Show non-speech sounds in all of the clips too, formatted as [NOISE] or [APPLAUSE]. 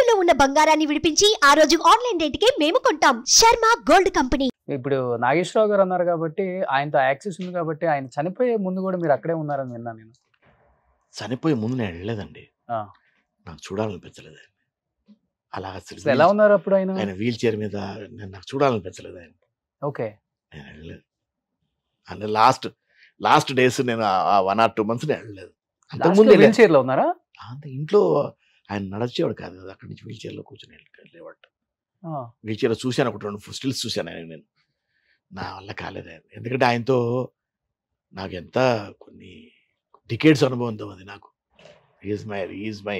తాకట్టులో ఉన్న బంగారాన్ని విడిపించి ఆ రోజు ఆన్లైన్ రేటుకే మేము కొంటాం శర్మ గోల్డ్ కంపెనీ ఇప్పుడు నాగేశ్వరరావు గారు అన్నారు కాబట్టి ఆయనతో యాక్సెస్ ఉంది కాబట్టి ఆయన చనిపోయే ముందు కూడా మీరు అక్కడే ఉన్నారని విన్నాను నేను చనిపోయే ముందు నేను వెళ్ళలేదండి నాకు చూడాలనిపించలేదు ఆయన అలా ఎలా ఉన్నారు అప్పుడు ఆయన ఆయన వీల్ చైర్ మీద నేను నాకు చూడాలనిపించలేదు ఆయన ఓకే నేను వెళ్ళలేదు అంటే లాస్ట్ లాస్ట్ డేస్ నేను వన్ ఆర్ టూ మంత్స్ నేను వెళ్ళలేదు అంతకుముందు వీల్ చైర్లో ఉన్నారా అంత ఇంట్లో ఆయన నడిచేవాడు కాదు అక్కడి నుంచి వీల్చైర్లో కూర్చొని లేవాడు వీల్చైర్లో చూశాను ఒకటి రెండు స్టిల్స్ చూశాను ఆయన నేను నా వల్ల కాలేదు ఆయన ఎందుకంటే ఆయనతో నాకు ఎంత కొన్ని డికేట్స్ అనుభవంతో ఉంది నాకు ఈజ్ మై ఈజ్ మై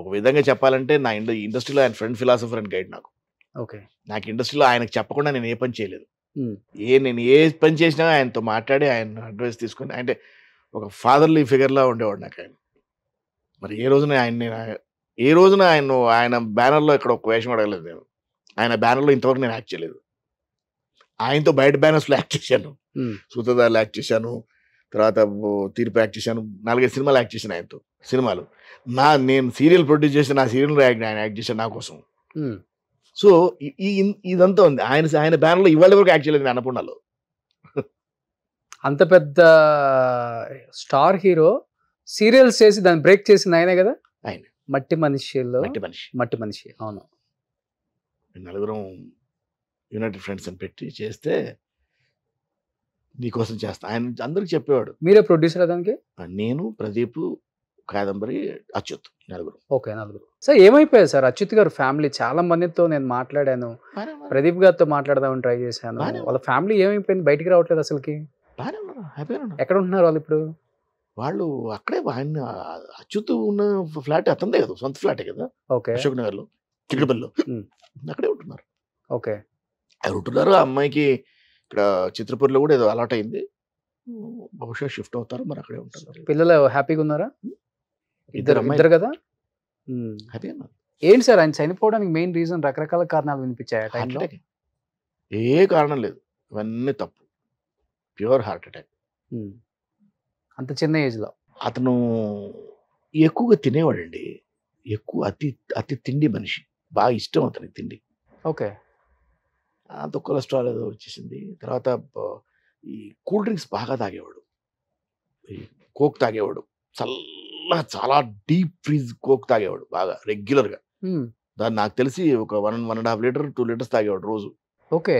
ఒక విధంగా చెప్పాలంటే నా ఇండ ఇండస్ట్రీలో ఆయన ఫ్రెండ్ ఫిలాసఫర్ అండ్ గైడ్ నాకు ఓకే నాకు ఇండస్ట్రీలో ఆయనకు చెప్పకుండా నేను ఏ పని చేయలేదు ఏ నేను ఏ పని చేసినా ఆయనతో మాట్లాడి ఆయన అడ్వైస్ తీసుకొని అంటే ఒక ఫాదర్లీ ఫిగర్లా ఉండేవాడు నాకు ఆయన మరి ఏ రోజున ఆయన నేను ఏ రోజున ఆయన ఆయన బ్యానర్లో ఇక్కడ ఒక వేషం అడగలేదు నేను ఆయన బ్యానర్లో ఇంతవరకు నేను యాక్ట్ చేయలేదు ఆయనతో బయట బ్యానర్స్లో యాక్ట్ చేశాను సూత్రధారులు యాక్ట్ చేశాను తర్వాత తీర్పు యాక్ట్ చేశాను నాలుగైదు సినిమాలు యాక్ట్ చేశాను ఆయనతో సినిమాలు నా నేను సీరియల్ ప్రొడ్యూస్ చేసి నా సీరియల్ ఆయన యాక్ట్ చేశాను నా కోసం సో ఈ ఇదంతా ఉంది ఆయన ఆయన బ్యానర్లో ఇవాళ వరకు యాక్ట్ చేయలేదు అన్నపూర్ణలో అంత పెద్ద స్టార్ హీరో సీరియల్స్ చేసి దాన్ని బ్రేక్ చేసింది ఆయనే కదా ఆయన మట్టి మనిషిలో మట్టి మనిషి మట్టి మనిషి అవును నలుగురం యునైటెడ్ ఫ్రెండ్స్ అని పెట్టి చేస్తే నీకోసం చేస్తా ఆయన అందరికి చెప్పేవాడు మీరే ప్రొడ్యూసర్ దానికి నేను ప్రదీప్ కాదంబరి అచ్యుత్ నలుగురు ఓకే నలుగురు సార్ ఏమైపోయారు సార్ అచ్యుత్ గారు ఫ్యామిలీ చాలా మందితో నేను మాట్లాడాను ప్రదీప్ గారితో మాట్లాడదామని ట్రై చేశాను వాళ్ళ ఫ్యామిలీ ఏమైపోయింది బయటికి రావట్లేదు అసలుకి ఎక్కడ ఉంటున్నారు వాళ్ళు ఇప్పుడు వాళ్ళు అక్కడే ఆయన అచ్యుత్ ఉన్న ఫ్లాట్ అతనిదే కదా సొంత ఫ్లాటే కదా ఓకే అశోక్ నగర్లో చిక్కడపల్లిలో అక్కడే ఉంటున్నారు ఓకే అక్కడ ఉంటున్నారు ఆ అమ్మాయికి ఇక్కడ చిత్రపూర్లో కూడా ఏదో అలాట్ అయింది బహుశా షిఫ్ట్ అవుతారు మరి అక్కడే ఉంటారు పిల్లలు హ్యాపీగా ఉన్నారా ఇద్దరు ఇద్దరు కదా హ్యాపీగా ఏంటి సార్ ఆయన చనిపోవడానికి మెయిన్ రీజన్ రకరకాల కారణాలు వినిపించాయి టైంలో ఏ కారణం లేదు ఇవన్నీ తప్పు ప్యూర్ హార్ట్ అటాక్ అంత చిన్న ఏజ్లో అతను ఎక్కువగా తినేవాడండి ఎక్కువ అతి అతి తిండి మనిషి బాగా ఇష్టం అతనికి తిండి ఓకే అంత కొలెస్ట్రాల్ ఏదో వచ్చేసింది తర్వాత ఈ కూల్ డ్రింక్స్ బాగా తాగేవాడు ఈ కోక్ తాగేవాడు చల్లగా చాలా డీప్ ఫ్రీజ్ కోక్ తాగేవాడు బాగా రెగ్యులర్గా దాన్ని నాకు తెలిసి ఒక one one and half litre two litres తాగేవాడు రోజు ఓకే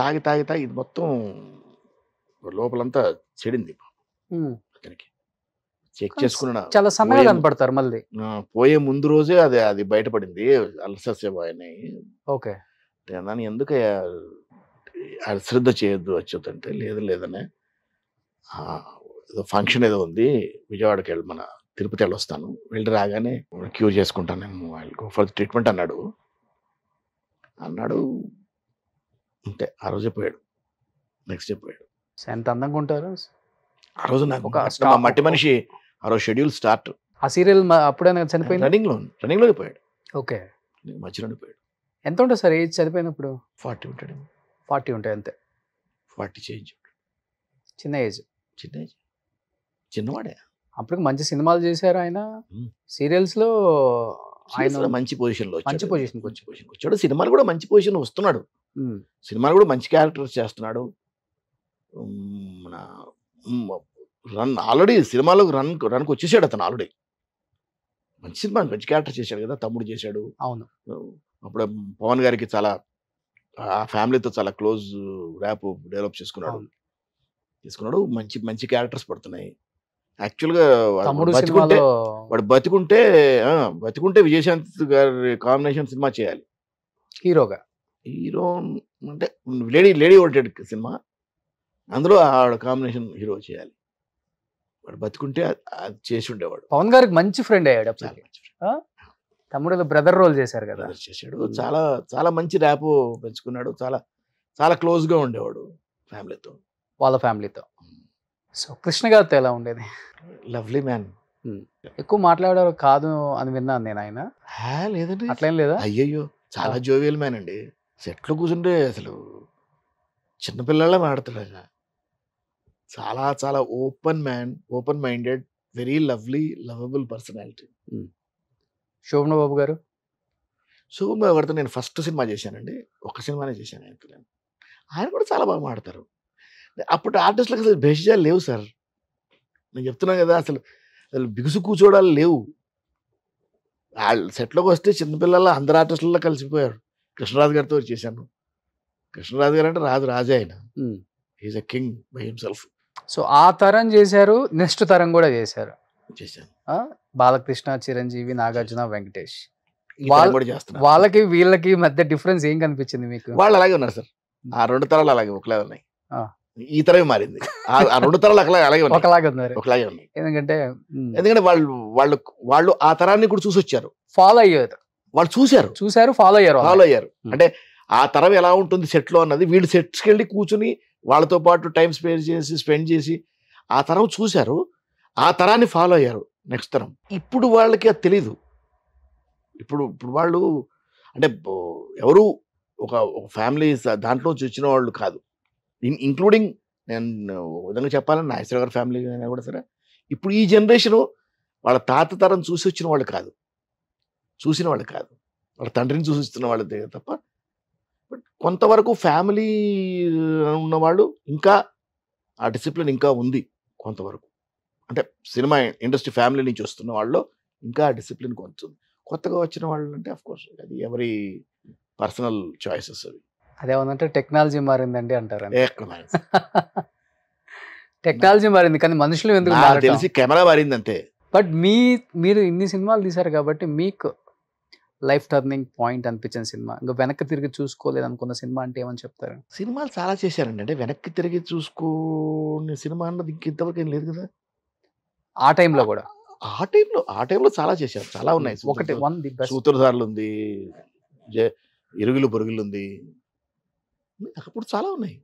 తాగి తాగి తాగి ఇది మొత్తం లోపలంతా చెడింది చెక్ చేసుకున్నా చాలా సమయం కనపడతారు మళ్ళీ పోయే ముందు రోజే అది అది బయటపడింది అల్సర్స్ అని ఓకే దాన్ని ఎందుకు అశ్రద్ధ చేయొద్దు వచ్చిందంటే లేదు లేదనే ఏదో ఫంక్షన్ ఏదో ఉంది విజయవాడకి వెళ్ళి మన తిరుపతి వెళ్ళొస్తాను వెళ్ళి రాగానే క్యూర్ చేసుకుంటాను నేను వాళ్ళకు ఫర్ ట్రీట్మెంట్ అన్నాడు అన్నాడు అంటే ఆ రోజే పోయాడు నెక్స్ట్ డే పోయాడు ఎంత అందంగా ఉంటారు ఆ రోజు నాకు మట్టి మనిషి ఆ రోజు షెడ్యూల్ స్టార్ట్ ఆ సీరియల్ అప్పుడే చనిపోయింది రన్నింగ్ లో రన్నింగ్ లో పోయాడు ఓకే మధ్యలో పోయాడు ఎంత ఉంటుంది సార్ ఏజ్ చనిపోయినప్పుడు ఫార్టీ ఉంటాడు ఫార్టీ ఉంటాయి అంతే ఫార్టీ చేంజ్ చిన్న ఏజ్ చిన్న ఏజ్ చిన్నవాడే అప్పటికి మంచి సినిమాలు చేశారు ఆయన సీరియల్స్ లో ఆయన మంచి పొజిషన్ లో మంచి పొజిషన్ మంచి పొజిషన్ వచ్చాడు సినిమాలు కూడా మంచి పొజిషన్ వస్తున్నాడు సినిమాలు కూడా మంచి క్యారెక్టర్స్ చేస్తున్నాడు మన రన్ ఆల్రెడీ సినిమాలోకి రన్ రన్కి వచ్చేసాడు అతను ఆల్రెడీ మంచి సినిమా మంచి క్యారెక్టర్ చేశాడు కదా తమ్ముడు చేశాడు అవును అప్పుడు పవన్ గారికి చాలా ఆ ఫ్యామిలీతో చాలా క్లోజ్ ర్యాప్ డెవలప్ చేసుకున్నాడు తీసుకున్నాడు మంచి మంచి క్యారెక్టర్స్ పడుతున్నాయి యాక్చువల్గా బతికుంటే వాడు బతికుంటే బతికుంటే విజయశాంత్ గారి కాంబినేషన్ సినిమా చేయాలి హీరోగా హీరో అంటే లేడీ లేడీ ఓరియంటెడ్ సినిమా అందులో ఆవిడ కాంబినేషన్ హీరో చేయాలి వాడు బతుకుంటే అది చేసి ఉండేవాడు పవన్ గారికి మంచి ఫ్రెండ్ అయ్యాడు తమ్ముడు బ్రదర్ రోల్ చేశారు కదా చేశాడు చాలా చాలా మంచి ర్యాప్ పెంచుకున్నాడు చాలా చాలా క్లోజ్గా ఉండేవాడు ఫ్యామిలీతో వాళ్ళ ఫ్యామిలీతో సో కృష్ణ గారితో ఎలా ఉండేది లవ్లీ మ్యాన్ ఎక్కువ మాట్లాడారు కాదు అని విన్నాను నేను ఆయన లేదండి అట్లేం లేదా అయ్యయ్యో చాలా జోవియల్ మ్యాన్ అండి సెట్లో కూర్చుంటే అసలు చిన్నపిల్లలే మాట్లాడతాడు ఆయన చాలా చాలా open man open minded very lovely lovable personality Sobhana Babu garu Sobhan బాబు గారితో నేను ఫస్ట్ సినిమా చేశానండి ఒక సినిమానే చేశాను ఆయనతో నేను ఆయన కూడా చాలా బాగా మాడతారు అప్పుడు ఆర్టిస్టులకు అసలు భేషజాలు లేవు సార్ నేను చెప్తున్నాను కదా అసలు అసలు బిగుసు కూర్చోడాలు లేవు వాళ్ళు సెట్లోకి వస్తే చిన్నపిల్లల అందరు ఆర్టిస్టులలో కలిసిపోయారు కృష్ణరాజు గారితో చేశాను కృష్ణరాజు గారు అంటే రాజు రాజే ఆయన is a king by himself so ఆ తరం చేశారు నెక్స్ట్ తరం కూడా చేశారు బాలకృష్ణ చిరంజీవి నాగార్జున వెంకటేష్ వాళ్ళకి వీళ్ళకి మధ్య డిఫరెన్స్ ఏం కనిపించింది మీకు వాళ్ళు అలాగే ఉన్నారు సార్ ఆ రెండు తరాలు అలాగే ఒకలాగా ఉన్నాయి ఈ తరం మారింది ఆ రెండు తరాలు అలాగే అలాగే ఒకలాగే ఉన్నారు ఒకలాగే ఉన్నాయి ఎందుకంటే ఎందుకంటే వాళ్ళు వాళ్ళు వాళ్ళు ఆ తరాన్ని కూడా చూసి వచ్చారు ఫాలో అయ్యారు వాళ్ళు చూశారు చూశారు ఫాలో అయ్యారు ఫాలో అయ్యారు అంటే ఆ తరం ఎలా ఉంటుంది సెట్ లో అన్నది వీళ్ళు సెట్స్కి వెళ్ళి కూర్చుని వాళ్ళతో పాటు టైం స్పెండ్ చేసి స్పెండ్ చేసి ఆ తరం చూశారు ఆ తరాన్ని ఫాలో అయ్యారు నెక్స్ట్ తరం ఇప్పుడు వాళ్ళకి అది తెలీదు ఇప్పుడు ఇప్పుడు వాళ్ళు అంటే ఎవరు ఒక ఫ్యామిలీ దాంట్లో వచ్చిన వాళ్ళు కాదు ఇన్ ఇంక్లూడింగ్ నేను విధంగా చెప్పాలని నాగేశ్వర గారి ఫ్యామిలీ అయినా కూడా సరే ఇప్పుడు ఈ జనరేషన్ వాళ్ళ తాత తరం చూసి వచ్చిన వాళ్ళు కాదు చూసిన వాళ్ళు కాదు వాళ్ళ తండ్రిని చూసి వచ్చిన వాళ్ళు తప్ప కొంతవరకు ఫ్యామిలీ ఉన్నవాళ్ళు ఇంకా ఆ డిసిప్లిన్ ఇంకా ఉంది కొంతవరకు అంటే సినిమా ఇండస్ట్రీ ఫ్యామిలీ నుంచి వస్తున్న వాళ్ళు ఇంకా ఆ డిసిప్లిన్ కొంచెం కొత్తగా వచ్చిన వాళ్ళు అంటే కోర్స్ అది ఎవరి పర్సనల్ చాయిసెస్ అవి ఉందంటే టెక్నాలజీ మారిందండి అంటారు [LAUGHS] టెక్నాలజీ మారింది కానీ మనుషులు ఎందుకు తెలిసి కెమెరా మారింది అంతే బట్ మీ మీరు ఇన్ని సినిమాలు తీశారు కాబట్టి మీకు లైఫ్ టర్నింగ్ పాయింట్ అనిపించిన సినిమా ఇంకా వెనక్కి తిరిగి చూసుకోలేదు అనుకున్న సినిమా అంటే ఏమని చెప్తారు సినిమాలు చాలా చేశారండి అంటే వెనక్కి తిరిగి చూసుకోని సినిమా అన్నది ఇంతవరకు ఏం లేదు కదా ఆ టైంలో కూడా ఆ టైంలో ఆ టైంలో చాలా చేశారు చాలా ఉన్నాయి ఒకటి వన్ ది సూత్రధారులు ఉంది ఇరుగులు పొరుగులు ఉంది అప్పుడు చాలా ఉన్నాయి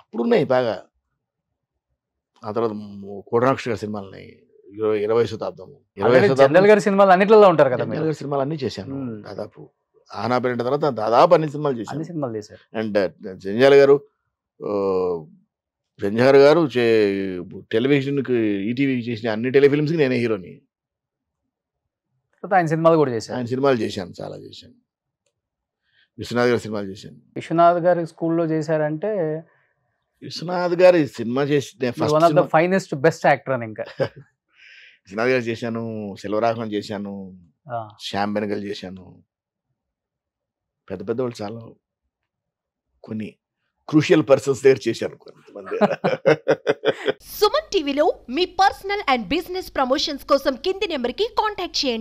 అప్పుడు ఉన్నాయి బాగా ఆ తర్వాత కోటనాక్ష గారి సినిమాలు ఉన్నాయి ఇరవై శతాబ్దము ఇరవై జనరల్ గారి సినిమాలు అన్నిట్లలో ఉంటారు కదా జనరల్ గారి సినిమాలు అన్ని చేశాను దాదాపు ఆనా పెరిగిన తర్వాత దాదాపు అన్ని సినిమాలు చేశాను సినిమాలు చేశారు అండ్ జంజాల గారు జంజార్ గారు టెలివిజన్ ఈటీవీకి చేసిన అన్ని టెలిఫిల్మ్స్కి నేనే హీరోని ఆయన సినిమాలు కూడా చేశాను ఆయన సినిమాలు చేశాను చాలా చేశాను విశ్వనాథ్ గారి సినిమాలు చేశాను విశ్వనాథ్ గారి స్కూల్లో చేశారంటే విశ్వనాథ్ గారి సినిమా చేసి ఫస్ట్ ఫైనెస్ట్ బెస్ట్ యాక్టర్ అని ఇంకా [LAUGHS] సినారియాస్ చేశాను సెల్వరాహం చేశాను శ్యామ్ బెనగల్ చేశాను పెద్ద పెద్ద వాళ్ళు చాలా కొన్ని క్రూషియల్ పర్సన్స్ దగ్గర చేశాను కొంతమంది సుమన్ టీవీలో మీ పర్సనల్ అండ్ బిజినెస్ ప్రమోషన్స్ కోసం కింది నెంబర్కి కాంటాక్ట్ చేయండి